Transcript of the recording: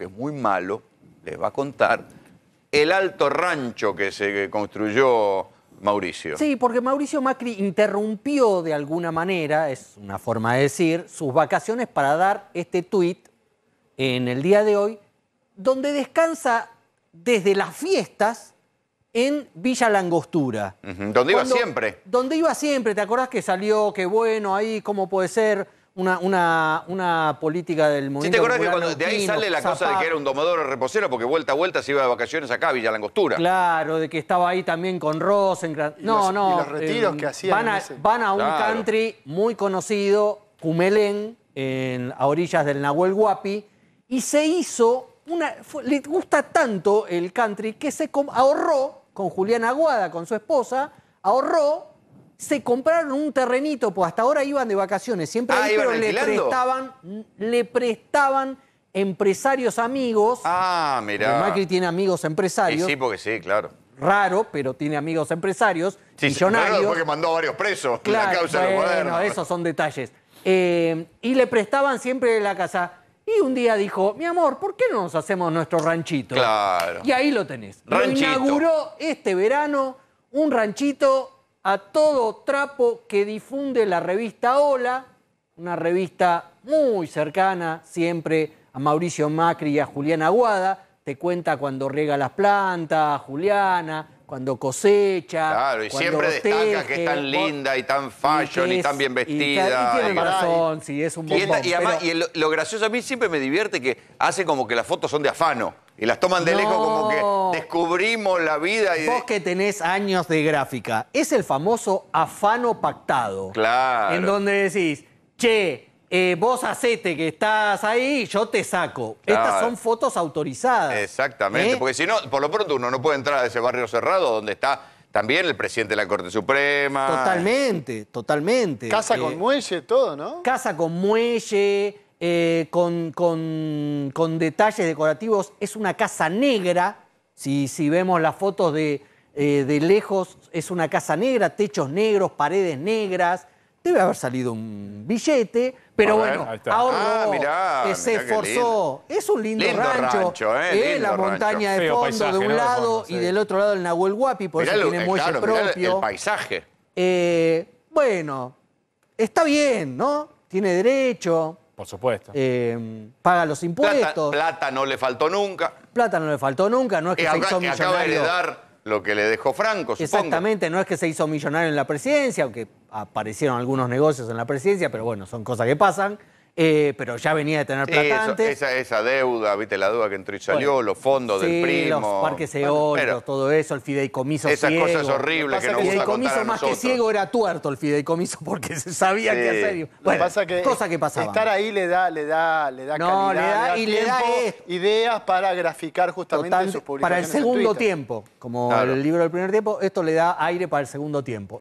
que es muy malo, les va a contar el alto rancho que se construyó Mauricio. Sí, porque Mauricio Macri interrumpió de alguna manera, es una forma de decir, sus vacaciones para dar este tuit en el día de hoy, donde descansa desde las fiestas en Villa Langostura. Donde iba siempre. Donde iba siempre, ¿te acordás que salió, qué bueno, ahí, cómo puede ser? una, una, política del movimiento. ¿Sí te acuerdas que cuando de ahí sale la cosa de que era un domador reposero? Porque vuelta a vuelta se iba de vacaciones acá a Villa Langostura. Claro, de que estaba ahí también con Ross No, no. Y los retiros eh, que hacían. Van a, un country muy conocido, Cumelén, en, a orillas del Nahuel Guapi, y se hizo una, le gusta tanto el country que se ahorró con Julián Aguada, con su esposa, ahorró se compraron un terrenito, pues hasta ahora iban de vacaciones, siempre ah, pero le prestaban, empresarios amigos. Ah, mira Macri tiene amigos empresarios. sí, porque sí, claro. Raro, pero tiene amigos empresarios, sí, Claro, porque mandó a varios presos claro, la esos son detalles. Eh, y le prestaban siempre la casa. Y un día dijo, mi amor, ¿por qué no nos hacemos nuestro ranchito? Claro. Y ahí lo tenés. Ranchito. inauguró este verano un ranchito a todo trapo que difunde la revista Hola, una revista muy cercana siempre a Mauricio Macri y a Juliana Aguada. Te cuenta cuando riega las plantas, Juliana, cuando cosecha. Claro, y cuando siempre destaca que es tan linda y tan fashion y, tan bien vestida. Y, tiene razón, sí, es un buen Y, y lo, gracioso a mí siempre me divierte que hace como que las fotos son de afano y las toman de lejos como que Descubrimos la vida y. Vos que tenés años de gráfica, es el famoso afano pactado. Claro. En donde decís, che, eh, vos hacete que estás ahí, yo te saco. Estas son fotos autorizadas. Exactamente, ¿eh? porque si no, por lo pronto uno no puede entrar a ese barrio cerrado donde está también el presidente de la Corte Suprema. Totalmente, totalmente. Casa con eh, muelle, todo, ¿no? Casa con muelle, con, con, con detalles decorativos. Es una casa negra si, vemos las fotos de, eh, de lejos, es una casa negra, techos negros, paredes negras. Debe haber salido un billete, pero bueno, ahorró, ah, se esforzó. Es un lindo, rancho. Eh, eh, la montaña de fondo de un lado y del otro lado el Nahuel Huapi, por eso tiene muelle propio. El paisaje. bueno, está bien, ¿no? Tiene derecho. Por supuesto. Eh, paga los impuestos. Plata, no le faltó nunca. Plata no le faltó nunca, no es que, se hizo millonario. Acaba de heredar lo que le dejó Franco, Exactamente, no es que se hizo millonario en la presidencia, aunque aparecieron algunos negocios en la presidencia, pero bueno, son cosas que pasan. Eh, pero ya venía de tener sí, Esa, esa, deuda, viste la deuda que entró y salió, los fondos del primo. los parques eólicos, todo eso, el fideicomiso esas ciego. cosas horribles que, no El fideicomiso más que ciego era tuerto el fideicomiso porque se sabía que que hacer. Bueno, pasa que cosa que pasaba. Estar ahí le da, le da, le da no, le da, le da ideas para graficar justamente sus publicaciones Para el segundo tiempo, como el libro del primer tiempo, esto le da aire para el segundo tiempo.